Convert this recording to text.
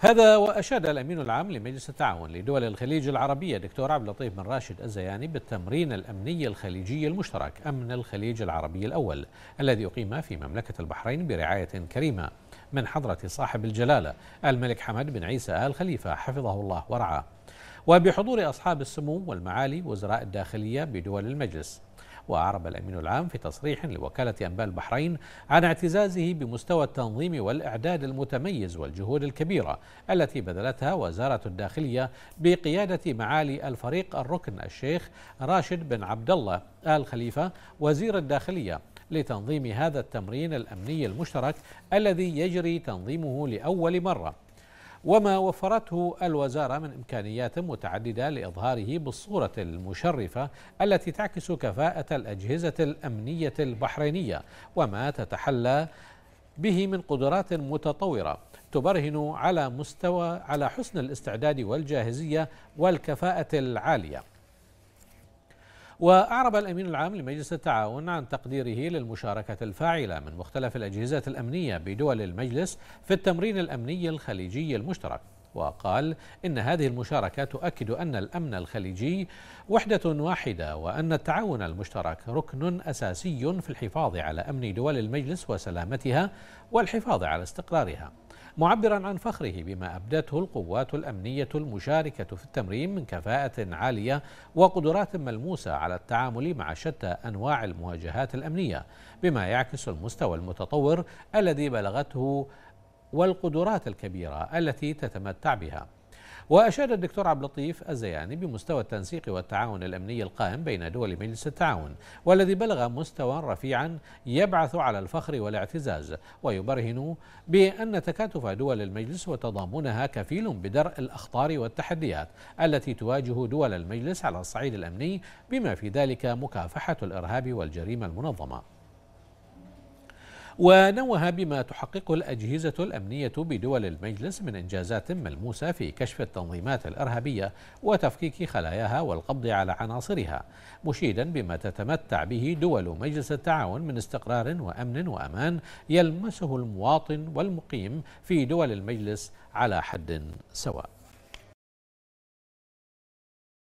هذا وأشاد الأمين العام لمجلس التعاون لدول الخليج العربية دكتور عبد اللطيف بن راشد الزياني بالتمرين الأمني الخليجي المشترك أمن الخليج العربي الأول الذي أقيم في مملكة البحرين برعاية كريمة من حضرة صاحب الجلالة الملك حمد بن عيسى آل خليفة حفظه الله ورعاه وبحضور أصحاب السمو والمعالي وزراء الداخلية بدول المجلس وأعرب الأمين العام في تصريح لوكالة أنباء البحرين عن اعتزازه بمستوى التنظيم والإعداد المتميز والجهود الكبيرة التي بذلتها وزارة الداخلية بقيادة معالي الفريق الركن الشيخ راشد بن عبد الله آل خليفة وزير الداخلية لتنظيم هذا التمرين الأمني المشترك الذي يجري تنظيمه لأول مرة وما وفرته الوزارة من إمكانيات متعددة لإظهاره بالصورة المشرفة التي تعكس كفاءة الأجهزة الأمنية البحرينية وما تتحلى به من قدرات متطورة تبرهن على مستوى على حسن الاستعداد والجاهزية والكفاءة العالية وأعرب الأمين العام لمجلس التعاون عن تقديره للمشاركة الفاعلة من مختلف الأجهزة الأمنية بدول المجلس في التمرين الأمني الخليجي المشترك وقال إن هذه المشاركة تؤكد أن الأمن الخليجي وحدة واحدة وأن التعاون المشترك ركن أساسي في الحفاظ على أمن دول المجلس وسلامتها والحفاظ على استقرارها معبرا عن فخره بما أبدته القوات الأمنية المشاركة في التمرين من كفاءة عالية وقدرات ملموسة على التعامل مع شتى أنواع المواجهات الأمنية بما يعكس المستوى المتطور الذي بلغته والقدرات الكبيرة التي تتمتع بها وأشاد الدكتور عبد اللطيف الزياني بمستوى التنسيق والتعاون الأمني القائم بين دول مجلس التعاون والذي بلغ مستوى رفيعا يبعث على الفخر والاعتزاز ويبرهن بأن تكاتف دول المجلس وتضامنها كفيل بدرء الأخطار والتحديات التي تواجه دول المجلس على الصعيد الأمني بما في ذلك مكافحة الإرهاب والجريمة المنظمة ونوه بما تحققه الأجهزة الأمنية بدول المجلس من إنجازات ملموسة في كشف التنظيمات الإرهابية وتفكيك خلاياها والقبض على عناصرها مشيدا بما تتمتع به دول مجلس التعاون من استقرار وأمن وأمان يلمسه المواطن والمقيم في دول المجلس على حد سواء